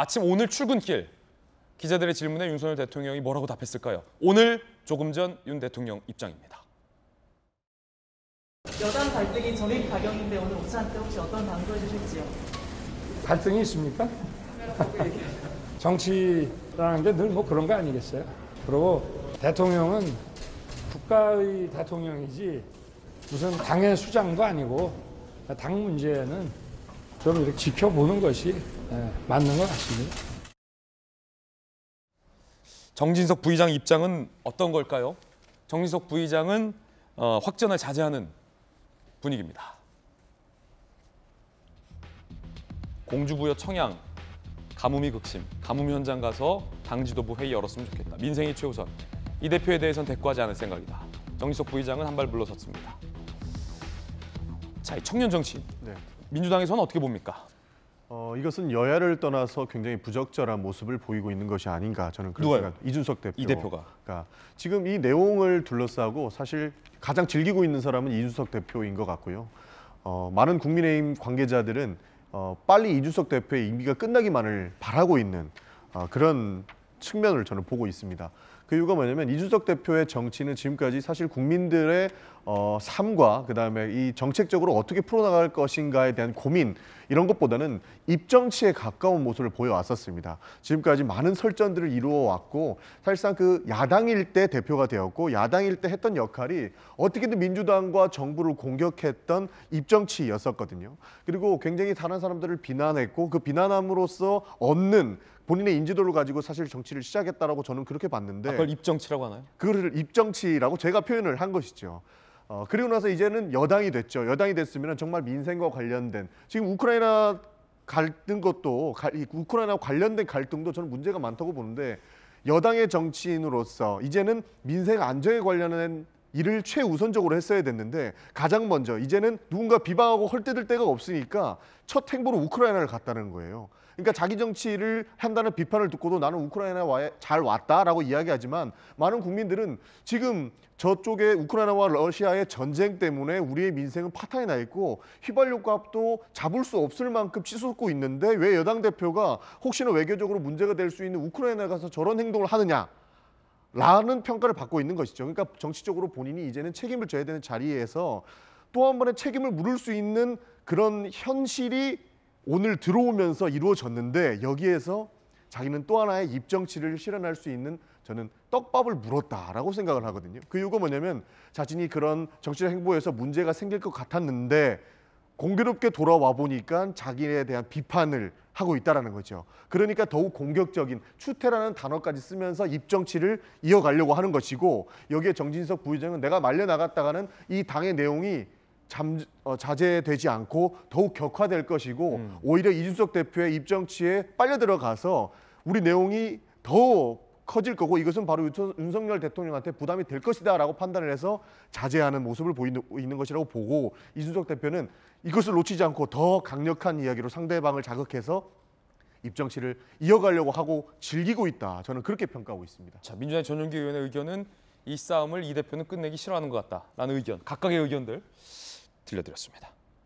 마침 오늘 출근길 기자들의 질문에 윤석열 대통령이 뭐라고 답했을까요? 오늘 조금 전 윤 대통령 입장입니다. 여당 갈등이 전입 가격인데 오늘 오찬 때 혹시 어떤 당부해 주실지요? 갈등이 있습니까? 정치라는 게 늘 뭐 그런 거 아니겠어요? 그리고 대통령은 국가의 대통령이지 무슨 당의 수장도 아니고 당 문제는 좀 이렇게 지켜보는 것이 예, 맞는 것 같습니다. 정진석 부의장 입장은 어떤 걸까요? 정진석 부의장은 어, 확전을 자제하는 분위기입니다. 공주부여 청양, 가뭄이 극심, 가뭄 현장 가서 당 지도부 회의 열었으면 좋겠다. 민생이 최우선. 이 대표에 대해선 대꾸하지 않을 생각이다. 정진석 부의장은 한 발 물러섰습니다. 자, 청년 정치인. 네. 민주당에서는 어떻게 봅니까? 어, 이것은 여야를 떠나서 굉장히 부적절한 모습을 보이고 있는 것이 아닌가 저는 그런 누가요? 생각. 이준석 대표. 이 대표가. 그러니까 지금 이 내용을 둘러싸고 사실 가장 즐기고 있는 사람은 이준석 대표인 것 같고요. 어, 많은 국민의힘 관계자들은 어, 빨리 이준석 대표의 임기가 끝나기만을 바라고 있는 어, 그런 측면을 저는 보고 있습니다. 그 이유가 뭐냐면 이준석 대표의 정치는 지금까지 사실 국민들의 어, 삶과 그다음에 이 정책적으로 어떻게 풀어나갈 것인가에 대한 고민 이런 것보다는 입정치에 가까운 모습을 보여왔었습니다. 지금까지 많은 설전들을 이루어왔고 사실상 그 야당일 때 대표가 되었고 야당일 때 했던 역할이 어떻게든 민주당과 정부를 공격했던 입정치였었거든요. 그리고 굉장히 다른 사람들을 비난했고 그 비난함으로써 얻는 본인의 인지도를 가지고 사실 정치를 시작했다라고 저는 그렇게 봤는데 아, 그걸 입정치라고 하나요? 그거를 입정치라고 제가 표현을 한 것이죠. 어, 그리고 나서 이제는 여당이 됐죠. 여당이 됐으면 정말 민생과 관련된 지금 우크라이나 갈등 것도 우크라이나 관련된 갈등도 저는 문제가 많다고 보는데 여당의 정치인으로서 이제는 민생 안정에 관련된 이를 최우선적으로 했어야 됐는데 가장 먼저 이제는 누군가 비방하고 헐뜯을 데가 없으니까 첫 행보로 우크라이나를 갔다는 거예요. 그러니까 자기 정치를 한다는 비판을 듣고도 나는 우크라이나에 잘 왔다라고 이야기하지만 많은 국민들은 지금 저쪽에 우크라이나와 러시아의 전쟁 때문에 우리의 민생은 파탄이 나 있고 휘발유 값도 잡을 수 없을 만큼 치솟고 있는데 왜 여당 대표가 혹시나 외교적으로 문제가 될 수 있는 우크라이나에 가서 저런 행동을 하느냐 라는 평가를 받고 있는 것이죠. 그러니까 정치적으로 본인이 이제는 책임을 져야 되는 자리에서 또 한 번의 책임을 물을 수 있는 그런 현실이 오늘 들어오면서 이루어졌는데 여기에서 자기는 또 하나의 입정치를 실현할 수 있는 저는 떡밥을 물었다라고 생각을 하거든요. 그 이유가 뭐냐면 자신이 그런 정치적 행보에서 문제가 생길 것 같았는데 공교롭게 돌아와 보니까 자기에 대한 비판을 하고 있다라는 거죠. 그러니까 더욱 공격적인 추태라는 단어까지 쓰면서 입정치를 이어가려고 하는 것이고 여기에 정진석 부의장은 내가 말려 나갔다가는 이 당의 내용이 잠, 어, 자제되지 않고 더욱 격화될 것이고 음. 오히려 이준석 대표의 입정치에 빨려 들어가서 우리 내용이 더욱 커질 거고 이것은 바로 윤석열 대통령한테 부담이 될 것이다 라고 판단을 해서 자제하는 모습을 보이는 것이라고 보고 이준석 대표는 이것을 놓치지 않고 더 강력한 이야기로 상대방을 자극해서 입정치를 이어가려고 하고 즐기고 있다. 저는 그렇게 평가하고 있습니다. 자, 민주당 전용기 의원의 의견은 이 싸움을 이 대표는 끝내기 싫어하는 것 같다라는 의견, 각각의 의견들 들려드렸습니다.